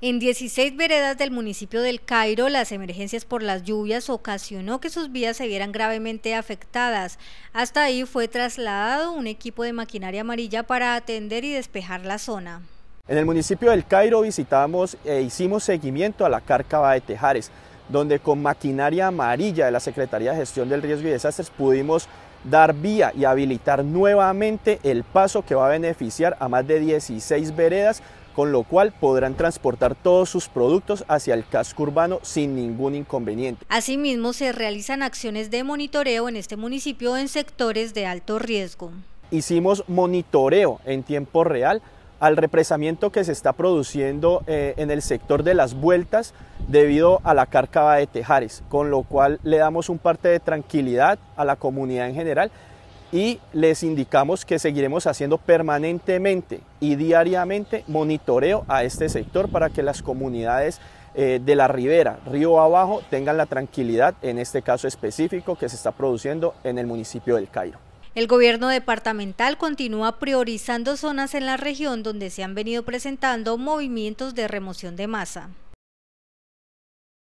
En 16 veredas del municipio del Cairo, las emergencias por las lluvias ocasionó que sus vías se vieran gravemente afectadas. Hasta ahí fue trasladado un equipo de maquinaria amarilla para atender y despejar la zona. En el municipio del Cairo visitamos e hicimos seguimiento a la cárcava de Tejares, donde con maquinaria amarilla de la Secretaría de Gestión del Riesgo y Desastres pudimos dar vía y habilitar nuevamente el paso que va a beneficiar a más de 16 veredas con lo cual podrán transportar todos sus productos hacia el casco urbano sin ningún inconveniente. Asimismo, se realizan acciones de monitoreo en este municipio en sectores de alto riesgo. Hicimos monitoreo en tiempo real al represamiento que se está produciendo eh, en el sector de las vueltas debido a la cárcava de Tejares, con lo cual le damos un parte de tranquilidad a la comunidad en general y les indicamos que seguiremos haciendo permanentemente y diariamente monitoreo a este sector para que las comunidades eh, de la ribera, río abajo, tengan la tranquilidad en este caso específico que se está produciendo en el municipio del Cairo. El gobierno departamental continúa priorizando zonas en la región donde se han venido presentando movimientos de remoción de masa.